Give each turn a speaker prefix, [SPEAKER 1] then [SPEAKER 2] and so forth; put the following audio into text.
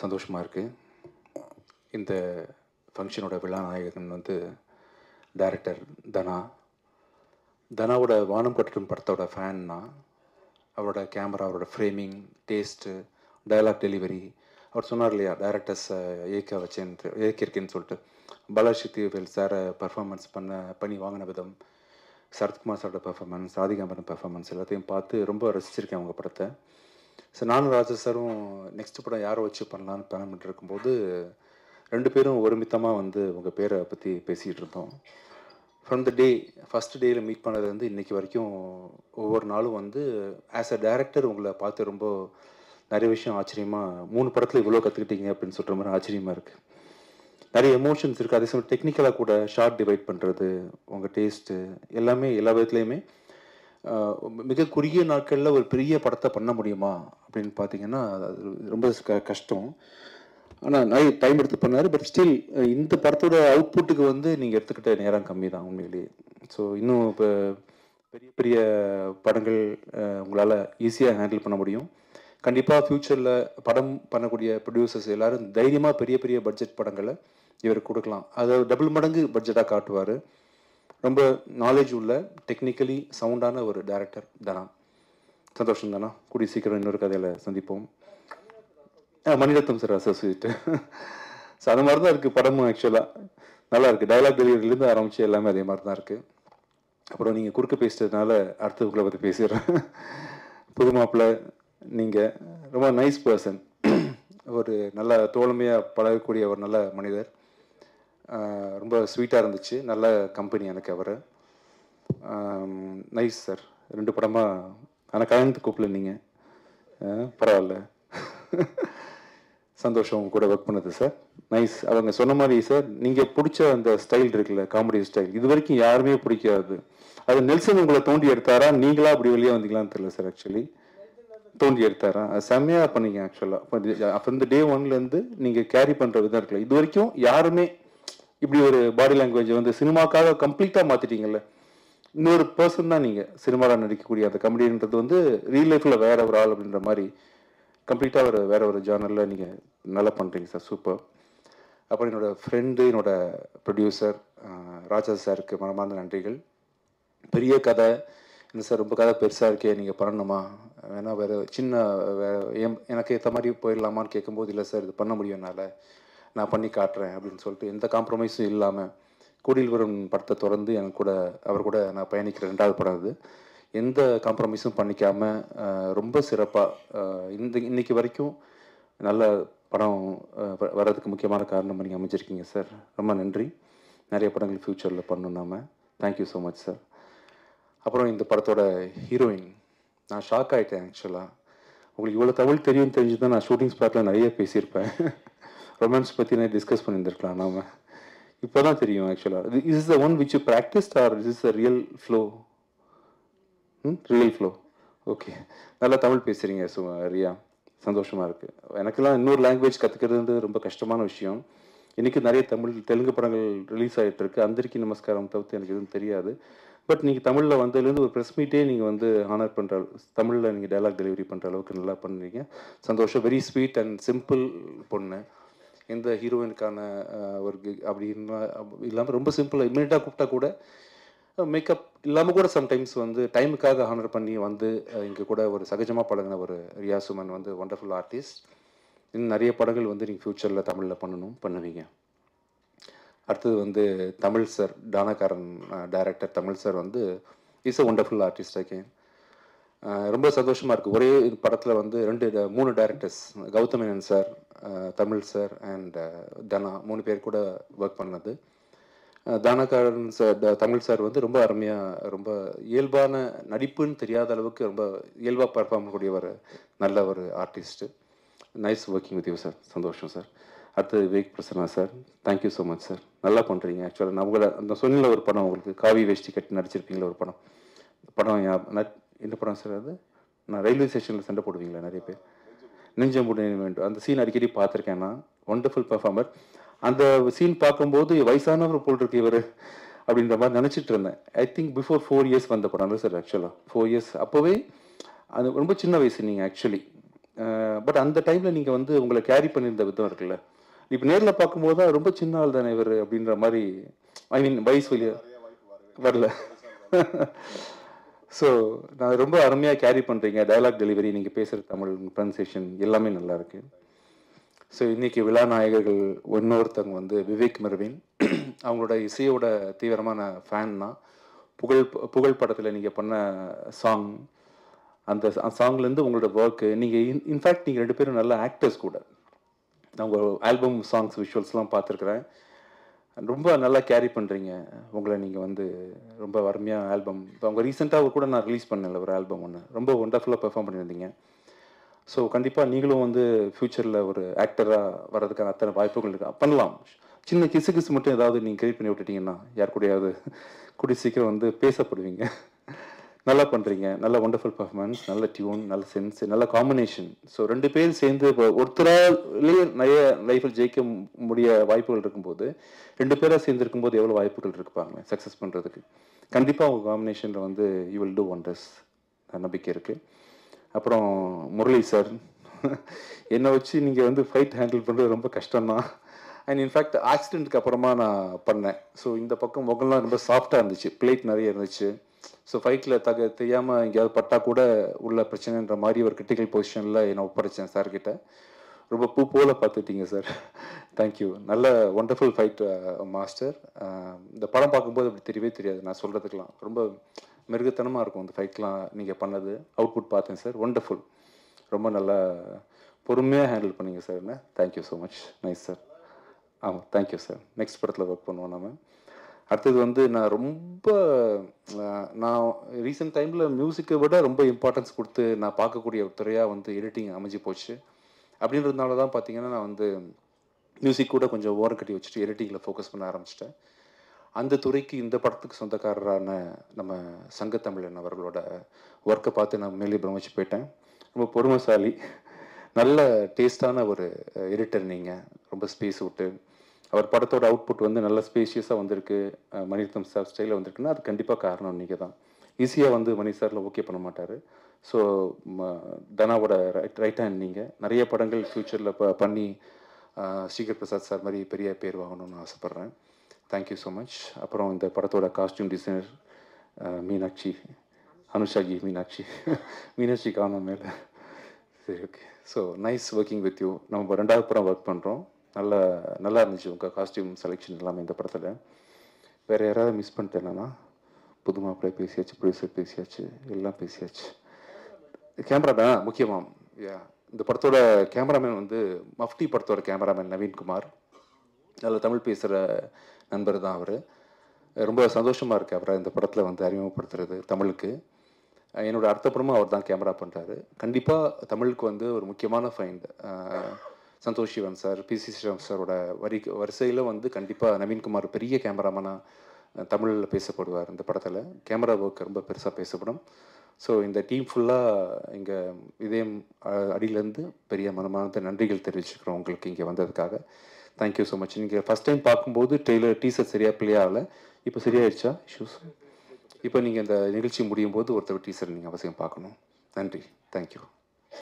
[SPEAKER 1] சந்தோஷமாக இருக்குது இந்த ஃபங்க்ஷனோட விழா நாயகன் வந்து டைரக்டர் தனா தனாவோட வானம் கட்டடும் படத்தோட ஃபேன்னா அவரோட கேமரா அவரோட ஃப்ரேமிங் டேஸ்ட்டு டயலாக் டெலிவரி அவர் சொன்னார் இல்லையா டைரக்டர்ஸ் இயக்க வச்சேன்ட்டு இயக்கியிருக்கேன்னு சொல்லிட்டு பாலாசக்தி வேல் சாரை பர்ஃபார்மன்ஸ் பண்ண பண்ணி வாங்கின விதம் சரத்குமார் சாரோட பர்ஃபார்மன்ஸ் ராதிகாம்பரன் பர்ஃபார்மன்ஸ் எல்லாத்தையும் பார்த்து ரொம்ப ரசிச்சிருக்கேன் அவங்க படத்தை ஸோ நானும் ராஜா சாரும் நெக்ஸ்ட் படம் யாரை வச்சு பண்ணலான்னு பிளான் பண்ணிட்டு இருக்கும்போது ரெண்டு பேரும் ஒருமித்தமாக வந்து உங்கள் பேரை பற்றி பேசிகிட்டு இருந்தோம் ஃப்ரம் த டே ஃபஸ்ட் டேயில் மீட் பண்ணதுலேருந்து இன்றைக்கி வரைக்கும் ஒவ்வொரு நாளும் வந்து ஆஸ் அ டேரக்டர் உங்களை பார்த்து ரொம்ப நிறைய விஷயம் ஆச்சரியமாக மூணு படத்தில் இவ்வளோ கற்றுக்கிட்டீங்க அப்படின்னு சொல்கிற மாதிரி ஆச்சரியமாக இருக்குது நிறைய எமோஷன்ஸ் இருக்குது அதே சமயம் டெக்னிக்கலாக கூட ஷார்ட் டிவைட் பண்ணுறது உங்கள் டேஸ்ட்டு எல்லாமே எல்லா விதத்துலேயுமே மிக குறுகிய நாட்களில் ஒரு பெரிய படத்தை பண்ண முடியுமா அப்படின்னு பார்த்தீங்கன்னா அது ரொம்ப கஷ்டம் ஆனால் நிறைய டைம் எடுத்து பண்ணார் பட் ஸ்டில் இந்த படத்தோட அவுட்புட்டுக்கு வந்து நீங்கள் எடுத்துக்கிட்ட நேரம் கம்மி தான் உண்மையிலேயே ஸோ இன்னும் இப்போ பெரிய பெரிய படங்கள் உங்களால் ஈஸியாக ஹேண்டில் பண்ண முடியும் கண்டிப்பாக ஃப்யூச்சரில் படம் பண்ணக்கூடிய ப்ரொடியூசர்ஸ் எல்லோரும் தைரியமாக பெரிய பெரிய பட்ஜெட் படங்களை இவர் கொடுக்கலாம் அதை டபுள் மடங்கு பட்ஜெட்டாக காட்டுவார் ரொம்ப நாலேஜ் உள்ள டெக்னிக்கலி சவுண்டான ஒரு டேரக்டர் தனா சந்தோஷம் தானா கூடிய சீக்கிரம் இன்னொரு கதையில் சந்திப்போம் மணிரத்னம் சார் அசோசியேட் ஸோ அது மாதிரி தான் இருக்குது படமும் ஆக்சுவலாக நல்லா இருக்குது டைலாக் டெலிவரியிலேருந்து ஆரம்பித்து எல்லாமே அதே மாதிரி தான் இருக்குது அப்புறம் நீங்கள் குறுக்க பேசிட்டதுனால அடுத்ததுக்குள்ளே பற்றி பேசிடுறேன் புது மாப்பிள்ளை நீங்கள் ரொம்ப நைஸ் பர்சன் ஒரு நல்ல தோழமையாக பழகக்கூடிய ஒரு நல்ல மனிதர் ரொம்ப ஸ்வீட்டாக இருந்துச்சு நல்ல கம்பெனி எனக்கு அவர் நைஸ் சார் ரெண்டு படமாக ஆனால் கலந்து கூப்பிடல நீங்கள் பரவாயில்ல சந்தோஷம் உங்க கூட ஒர்க் பண்ணுது சார் நைஸ் அவங்க சொன்ன மாதிரி சார் நீங்கள் பிடிச்ச அந்த ஸ்டைல் இருக்குல்ல காமெடி ஸ்டைல் இது வரைக்கும் யாருமே பிடிக்காது அது நெல்சன் உங்களை தோண்டி எடுத்தாரா நீங்களா அப்படி வெளியே வந்தீங்களான்னு தெரியல சார் ஆக்சுவலி தோண்டி எடுத்தாரா அது செம்மையாக பண்ணீங்க ஆக்சுவலாக அப்போ இந்த டே ஒன்லேருந்து நீங்கள் கேரி பண்ணுற விதம் இருக்குல்ல இது வரைக்கும் யாருமே இப்படி ஒரு பாடி லாங்குவேஜ் வந்து சினிமாக்காக கம்ப்ளீட்டாக மாற்றிட்டீங்கல்ல இன்னொரு பர்சன் தான் நீங்கள் சினிமாவில் நடிக்கக்கூடிய அந்த கமெடின்றது வந்து ரியல் லைஃப்பில் வேற ஒரு ஆள் அப்படின்ற மாதிரி கம்ப்ளீட்டாக ஒரு வேற ஒரு ஜேர்னலில் நீங்கள் நல்லா பண்ணுறீங்க சார் சூப்பர் அப்புறம் என்னோடய ஃப்ரெண்டு என்னோடய ப்ரொடியூசர் ராஜா சாருக்கு மனமார்ந்த நன்றிகள் பெரிய கதை இல்லை சார் ரொம்ப கதை பெருசாக இருக்கே நீங்கள் பண்ணணுமா வேணா வேறு சின்ன எனக்கு ஏற்ற மாதிரி போயிடலாமான்னு கேட்கும்போது இல்லை சார் இது பண்ண முடியும் என்னால் நான் பண்ணி காட்டுறேன் அப்படின்னு சொல்லிட்டு எந்த காம்ப்ரமைஸும் இல்லாமல் கூடியில் வரும் படத்தை தொடர்ந்து என் கூட அவர் கூட நான் பயணிக்கிற ரெண்டாவது படம் அது எந்த காம்ப்ரமைஸும் பண்ணிக்காமல் ரொம்ப சிறப்பாக இந்த இன்றைக்கி வரைக்கும் நல்ல படம் வர்றதுக்கு முக்கியமான காரணம் நீங்கள் அமைச்சிருக்கீங்க சார் ரொம்ப நன்றி நிறைய படங்கள் ஃப்யூச்சரில் பண்ணணும் நாம தேங்க்யூ ஸோ மச் சார் அப்புறம் இந்த படத்தோட ஹீரோயின் நான் ஷாக் ஆகிட்டேன் ஆக்சுவலாக உங்களுக்கு இவ்வளோ தமிழ் தெரியும்னு தெரிஞ்சு தான் நான் ஷூட்டிங் ஸ்பாட்டில் நிறைய பேசியிருப்பேன் ரொமான்ஸ் பற்றினே டிஸ்கஸ் பண்ணியிருந்துருக்கலாம் நாம இப்போ தான் தெரியும் ஆக்சுவலாக is is the one which you practised are is is the real flow hmm real flow okay நல்லா தமிழ் பேசுகிறீங்க சு ரியா சந்தோஷமாக இருக்குது எனக்கெல்லாம் இன்னொரு லாங்குவேஜ் வந்து ரொம்ப கஷ்டமான விஷயம் இன்றைக்கி நிறைய தமிழ் தெலுங்கு படங்கள் ரிலீஸ் ஆகிட்டு இருக்கு நமஸ்காரம் தவிர்த்து எனக்கு எதுவும் தெரியாது பட் நீங்கள் தமிழில் வந்ததுலேருந்து ஒரு ப்ரெஸ் மீட்டே நீங்கள் வந்து ஆனர் பண்ணுற தமிழில் நீங்கள் டைலாக் டெலிவரி பண்ணுற அளவுக்கு நல்லா பண்ணுறீங்க சந்தோஷம் வெரி ஸ்வீட் அண்ட் சிம்பிள் பொண்ணு இந்த ஹீரோயினுக்கான ஒரு அப்படின்னு இல்லாமல் ரொம்ப சிம்பிளாக இம்மீடியட்டாக கூப்பிட்டா கூட மேக்கப் இல்லாமல் கூட சம்டைம்ஸ் வந்து டைமுக்காக ஹானர் பண்ணி வந்து இங்கே கூட ஒரு சகஜமாக பழகின ஒரு ரியாசுமன் வந்து ஒண்டர்ஃபுல் ஆர்டிஸ்ட் இன்னும் நிறைய படங்கள் வந்து நீங்கள் ஃப்யூச்சரில் தமிழில் பண்ணணும் பண்ணுவீங்க அடுத்தது வந்து Tamil sir Taanakkaran director Tamil sir வந்து is a wonderful artist again ரொம்ப சந்தோஷமாக இருக்குது ஒரே படத்தில் வந்து ரெண்டு மூணு directors Gautham Menon sir Tamil sir and Dhana மூணு பேர் கூட ஒர்க் பண்ணது தானாக்காரன் சார் தமிழ் சார் வந்து ரொம்ப அருமையாக ரொம்ப இயல்பான நடிப்புன்னு தெரியாத அளவுக்கு ரொம்ப இயல்பாக பர்ஃபார்ம் கூடிய ஒரு நல்ல ஒரு artist nice working with you sir சந்தோஷம் சார் அடுத்தது Vivek Prasanna sir thank you so much sir நல்லா பண்ணுறீங்க ஆக்சுவலாக நான் உங்களை அந்த சொன்னில் ஒரு படம் உங்களுக்கு காவி வேஷ்டி கட்டி நடிச்சிருப்பீங்களா ஒரு படம் படம் என்ன படம் சார் அது நான் ரயில்வே ஸ்டேஷனில் சண்டை போடுவீங்களா நிறைய பேர் நெஞ்சம் முடியும் வேண்டும் அந்த சீன் அடிக்கடி பார்த்துருக்கேன் நான் ஒண்டர்ஃபுல் பர்ஃபார்மர் அந்த சீன் பார்க்கும்போது வயசானவர் போட்டிருக்கு இவர் அப்படின்ற மாதிரி நினச்சிட்டு இருந்தேன் I think before four years வந்த படம் தான் சார் ஆக்சுவலாக ஃபோர் இயர்ஸ் அப்போவே அது ரொம்ப சின்ன வயசு நீங்கள் ஆக்சுவலி பட் அந்த டைமில் நீங்கள் வந்து உங்களை கேரி பண்ணியிருந்த விதம் இருக்குல்ல இப்போ நேரில் பார்க்கும்போது தான் ரொம்ப சின்ன ஆள் தானே இவர் அப்படின்ற மாதிரி ஐ மீன் வயசு வழியாக வரல ஸோ நான் ரொம்ப அருமையாக கேரி பண்ணுறீங்க டைலாக் டெலிவரி நீங்கள் பேசுகிற தமிழ் ப்ரன்சேஷன் எல்லாமே நல்லா இருக்கு ஸோ இன்றைக்கி விழா நாயகர்கள் இன்னொருத்தவங்க வந்து விவேக் மெர்வின் அவங்களோட இசையோட தீவிரமான ஃபேன் தான் புகழ் புகழ் படத்தில் நீங்கள் பண்ண சாங் அந்த சாங்லேருந்து உங்களோட ஒர்க்கு நீங்கள் இன் இன்ஃபேக்ட் நீங்கள் ரெண்டு பேரும் நல்ல ஆக்டர்ஸ் கூட நான் உங்கள் ஆல்பம் சாங்ஸ் விஷுவல்ஸ்லாம் பார்த்துருக்குறேன் ரொம்ப நல்லா கேரி பண்ணுறீங்க உங்களை நீங்கள் வந்து ரொம்ப வறுமையாக ஆல்பம் இப்போ அவங்க ரீசெண்டாக கூட நான் ரிலீஸ் பண்ணல ஒரு ஆல்பம் ஒன்று ரொம்ப ஒண்டர்ஃபுல்லாக பெர்ஃபார்ம் பண்ணியிருந்தீங்க ஸோ கண்டிப்பாக நீங்களும் வந்து ஃப்யூச்சரில் ஒரு ஆக்டராக வர்றதுக்கான அத்தனை வாய்ப்புகள் இருக்கா பண்ணலாம் சின்ன கிசு கிசு மட்டும் ஏதாவது நீங்கள் கிரியேட் பண்ணி விட்டுட்டீங்கன்னா யார் கூடயாவது கூடி சீக்கிரம் வந்து பேசப்படுவீங்க நல்லா பண்ணுறீங்க நல்ல ஒண்டர்ஃபுல் பர்ஃபார்மன்ஸ் நல்ல டியூன் நல்ல சென்ஸ் நல்ல காம்பினேஷன் ஸோ ரெண்டு பேரும் சேர்ந்து இப்போ ஒருத்தராலேயே நிறைய லைஃப்பில் ஜெயிக்க முடிய வாய்ப்புகள் இருக்கும்போது ரெண்டு பேராக சேர்ந்து இருக்கும்போது எவ்வளோ வாய்ப்புகள் இருப்பாங்க சக்ஸஸ் பண்ணுறதுக்கு கண்டிப்பாக உங்கள் காம்பினேஷனில் வந்து யூ வில் டூ ஒண்டர்ஸ் நம்பிக்கை இருக்குது அப்புறம் முரளி சார் என்னை வச்சு நீங்கள் வந்து ஃபைட் ஹேண்டில் பண்ணுறது ரொம்ப கஷ்டம்தான் அண்ட் இன்ஃபேக்ட் ஆக்சிடென்ட்க்கு அப்புறமா நான் பண்ணேன் ஸோ இந்த பக்கம் முகம்லாம் ரொம்ப சாஃப்டாக இருந்துச்சு பிளேட் நிறைய இருந்துச்சு ஸோ ஃபைட்டில் தக தெரியாமல் எங்கேயாவது பட்டா கூட உள்ள பிரச்சனைன்ற மாதிரி ஒரு கிரிட்டிக்கல் பொசிஷனில் என்னை ஒப்படைச்சேன் சார்கிட்ட ரொம்ப பூ போல பார்த்துட்டீங்க சார் தேங்க்யூ நல்ல ஒண்டர்ஃபுல் ஃபைட் மாஸ்டர் இந்த படம் பார்க்கும்போது அப்படி தெரியவே தெரியாது நான் சொல்கிறதுக்கெலாம் ரொம்ப மிருகத்தனமாக இருக்கும் அந்த ஃபைட்லாம் நீங்கள் பண்ணது அவுட்புட் பார்த்தேன் சார் ஒண்டர்ஃபுல் ரொம்ப நல்லா பொறுமையாக ஹேண்டில் பண்ணிங்க சார் என்ன thank you so much nice sir ஆமாம் தேங்க்யூ சார் நெக்ஸ்ட் படத்தில் ஒர்க் பண்ணுவோம் நம்ம அடுத்தது வந்து நான் ரொம்ப நான் ரீசெண்ட் டைமில் மியூசிக்கை விட ரொம்ப இம்பார்ட்டன்ஸ் கொடுத்து நான் பார்க்கக்கூடிய ஒரு துறையாக வந்து எடிட்டிங் அமைஞ்சு போச்சு அப்படின்றதுனால தான் பார்த்தீங்கன்னா நான் வந்து மியூசிக் கூட கொஞ்சம் ஓரம் கட்டி வச்சுட்டு எடிட்டிங்கில் ஃபோக்கஸ் பண்ண ஆரம்பிச்சிட்டேன் அந்த துறைக்கு இந்த படத்துக்கு சொந்தக்காரரான நம்ம சங்கத்தமிழன் அவர்களோட ஒர்க்கை பார்த்து நான் மேலே பிரமிச்சு போயிட்டேன் ரொம்ப பொறுமைசாலி நல்ல டேஸ்டான ஒரு எடிட்டர் நீங்கள் ரொம்ப ஸ்பேஸ் விட்டு அவர் படத்தோட அவுட்புட் வந்து நல்ல ஸ்பேஷியஸாக வந்திருக்கு மணிரத்னம் சார் ஸ்டைலில் வந்திருக்குன்னா அது கண்டிப்பாக காரணம் நீங்கள் தான் ஈஸியாக வந்து மணி சாரில் ஓகே பண்ண மாட்டார் ஸோ தனாவோட ரைட் ரைட் ஹேண்ட் நீங்கள் நிறைய படங்கள் ஃப்யூச்சரில் ப பண்ணி ஸ்ரீகர் பிரசாத் சார் மாதிரி பெரிய பேர் வாங்கணும்னு ஆசைப்பட்றேன் தேங்க்யூ ஸோ மச் அப்புறம் இந்த படத்தோட காஸ்டியூம் டிசைனர் மீனாட்சி அனுஷாகி மீனாட்சி மீனாட்சி காணும் மேலே சரி okay so nice working with you நம்ம ரெண்டாவது படம் ஒர்க் பண்ணுறோம் நல்ல நல்லா இருந்துச்சு உங்கள் காஸ்டியூம் செலெக்ஷன் எல்லாமே இந்த படத்தில் வேறு யாராவது மிஸ் பண்ணிட்டேன் என்னென்னா புது அப்படியே பேசியாச்சு ப்ரொடியூசர் பேசியாச்சு எல்லாம் பேசியாச்சு கேமரா தான் முக்கியமாக யா இந்த படத்தோட கேமராமேன் வந்து மஃப்டி படத்தோட கேமராமேன் நவீன்குமார் அதில் தமிழ் பேசுகிற நண்பர் தான் அவர் ரொம்ப சந்தோஷமாக இருக்குது அவரை இந்த படத்தில் வந்து அறிமுகப்படுத்துறது தமிழுக்கு என்னோடய அடுத்த அவர் தான் கேமரா பண்ணுறாரு கண்டிப்பாக தமிழுக்கு வந்து ஒரு முக்கியமான find Santosh Sivan sir P C Sivam சாரோட வரி வரிசையில் வந்து கண்டிப்பாக நவீன்குமார் பெரிய கேமராமேனாக தமிழில் பேசப்படுவார் இந்த படத்தில் கேமரா ஒர்க் ரொம்ப பெருசாக பேசப்படும் ஸோ இந்த டீம் ஃபுல்லாக இங்கே இதயம் அடியிலேருந்து பெரிய மனமார்ந்த நன்றிகள் தெரிவிச்சுக்கிறோம் உங்களுக்கு இங்கே வந்ததுக்காக தேங்க்யூ ஸோ மச் நீங்கள் ஃபஸ்ட் டைம் பார்க்கும்போது டெய்லர் டீசர் சரியாக பிளே ஆகலை இப்போ சரியாயிடுச்சா ஷூஸ் இப்போ நீங்கள் இந்த நிகழ்ச்சி முடியும் போது ஒருத்தர் டீசர் நீங்கள் அவசியம் பார்க்கணும் நன்றி தேங்க்யூ